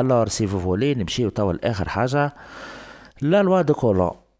الور سي فو فولي نمشيو توا لاخر حاجه لا لوا دو كولون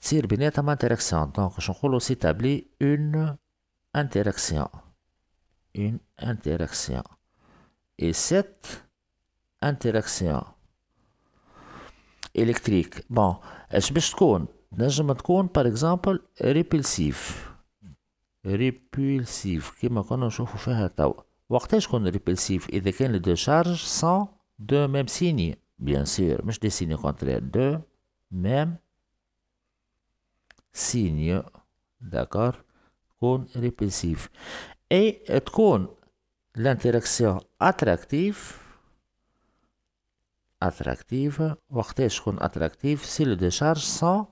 C'est bien interaction. Donc, je vais établir une interaction. Une interaction. Et cette interaction électrique. Bon, est-ce que je vais être, par exemple, répulsif Répulsif, qui m'a je vais faire qu'on répulsif Et de deux charges sont de même signe? Bien sûr, mais je dessine au contraire deux mêmes signe, d'accord, qu'on répulsif. Et euh, l'interaction attractive, attractive, attractive, si le décharge sont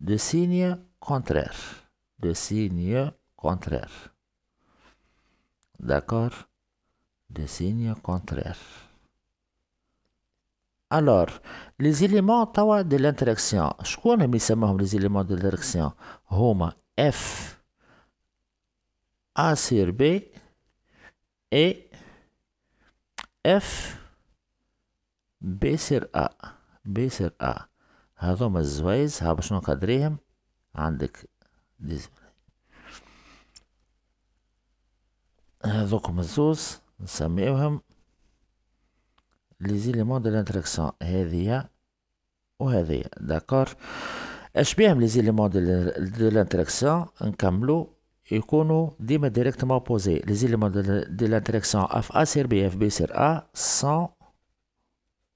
de signes contraires, de signes contraires, d'accord, de signes contraires. الور لي زيليمون توا دي لانتراكسيون شكون هم يسموهم لي زيليمون دي لانتراكسيون هما اف ا سير بي اي اف بي سير ا بي سير ا هذوما الزوايز ها باش نقدريهم عندك هذوكم الزوز نسميوهم les éléments de l'interaction ou d'accord HBM les éléments de l'interaction un camelot et cono directement opposés les éléments de l'interaction FA sur B B sur A sont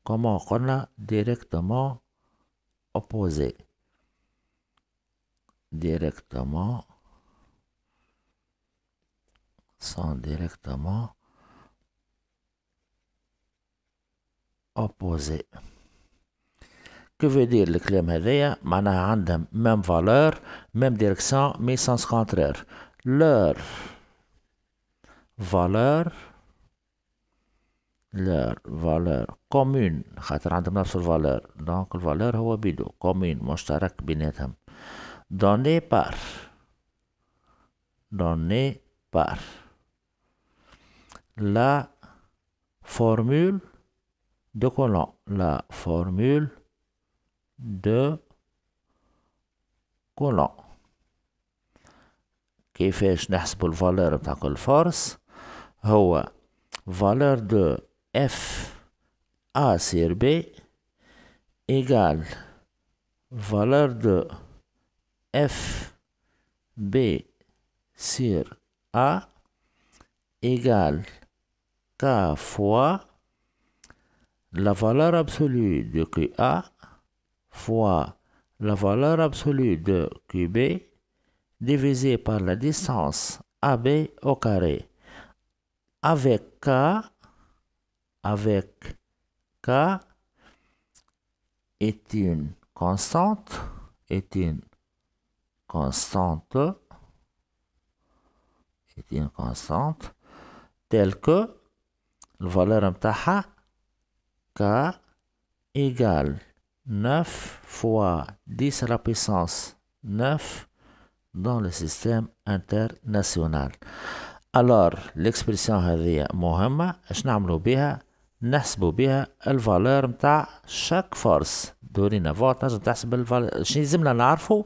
comment on a directement opposés directement sont directement opposé. Que veut dire le claim هذايا معناها عندهم même valeur, même direction, mais sens contraire. Leur valeur leur valeur commune خاطر عندهم نفس donc دونك الفالور هو بيدو commune مشترك بيناتهم donnée par donnée par la formule de colon la formule de colon qui fait la valeur de la force la valeur de F A sur B égale valeur de F B sur A égale K fois la valeur absolue de QA fois la valeur absolue de QB divisé par la distance AB au carré avec K avec K est une constante est une constante est une constante telle que la valeur mtaha K égale 9 fois 10 à la puissance 9 dans le système international alors l'expression هذه مهمة اش نعملو بها نحسبو بها الفالور متاع شاك فورس دورينا فوت نجم تحسب الفالور شنو يلزمنا نعرفو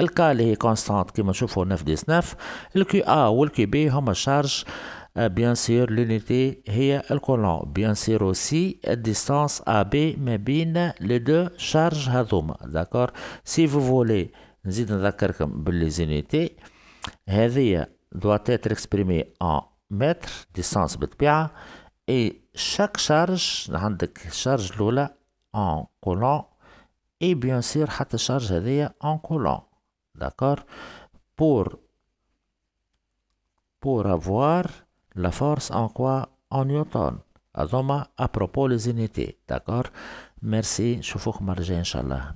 الكا اللي هي كونستانت كيما نشوفو 9 19 الكي ا والكي بي هما شارج Euh, bien sûr, l'unité est le colon. Bien sûr aussi, euh, distance AB, mais bien les deux charges D'accord Si vous voulez, nous comme les unités. Elle doit être exprimée en mètres, distance بالطبيعة, et chaque charge, la charge lola en colon, et bien sûr, cette charge en colon. D'accord Pour, pour avoir la force en quoi En Newton. Azoma à propos les unités. D'accord Merci. Choufouk Marjé, Inch'Allah.